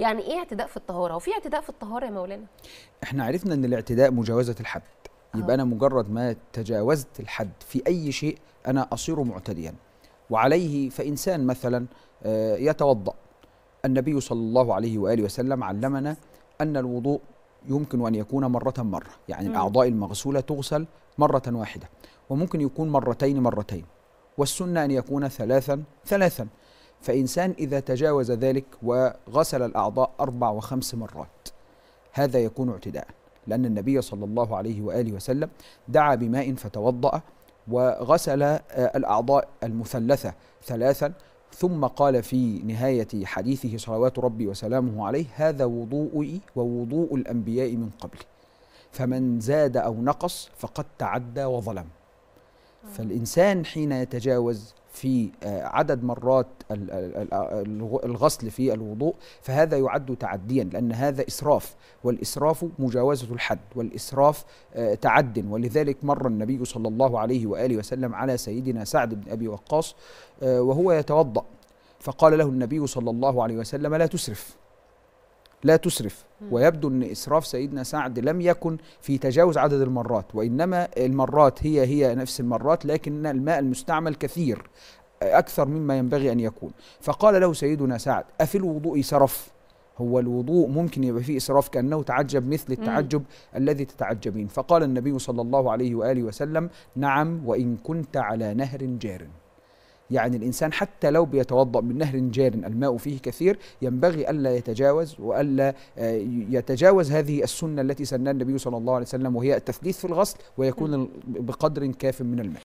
يعني ايه اعتداء في الطهاره وفي اعتداء في الطهاره يا مولانا احنا عرفنا ان الاعتداء مجاوزه الحد يبقى أوه. انا مجرد ما تجاوزت الحد في اي شيء انا اصير معتديا وعليه فانسان مثلا آه، يتوضا النبي صلى الله عليه واله وسلم علمنا ان الوضوء يمكن ان يكون مره مره يعني الاعضاء المغسوله تغسل مره واحده وممكن يكون مرتين مرتين والسنه ان يكون ثلاثا ثلاثا فإنسان إذا تجاوز ذلك وغسل الأعضاء أربع وخمس مرات هذا يكون اعتداء لأن النبي صلى الله عليه وآله وسلم دعا بماء فتوضأ وغسل آه، الأعضاء المثلثة ثلاثا ثم قال في نهاية حديثه صلوات ربي وسلامه عليه هذا وضوئي ووضوء الأنبياء من قبلي فمن زاد أو نقص فقد تعدى وظلم آه. فالإنسان حين يتجاوز في آه، عدد مرات الغسل في الوضوء فهذا يعد تعديا لأن هذا إسراف والإسراف مجاوزة الحد والإسراف آه، تعد ولذلك مر النبي صلى الله عليه وآله وسلم على سيدنا سعد بن أبي وقاص آه، وهو يتوضأ فقال له النبي صلى الله عليه وسلم لا تسرف لا تسرف ويبدو ان اسراف سيدنا سعد لم يكن في تجاوز عدد المرات وانما المرات هي هي نفس المرات لكن الماء المستعمل كثير أكثر مما ينبغي أن يكون فقال له سيدنا سعد أفي الوضوء سرف هو الوضوء ممكن يبقى فيه إسراف كأنه تعجب مثل التعجب مم. الذي تتعجبين فقال النبي صلى الله عليه وآله وسلم نعم وإن كنت على نهر جار يعني الإنسان حتى لو بيتوضأ من نهر جار الماء فيه كثير ينبغي ألا يتجاوز وألا آه، يتجاوز هذه السنة التي سنها النبي صلى الله عليه وسلم وهي التثليث في الغسل ويكون بقدر كاف من الماء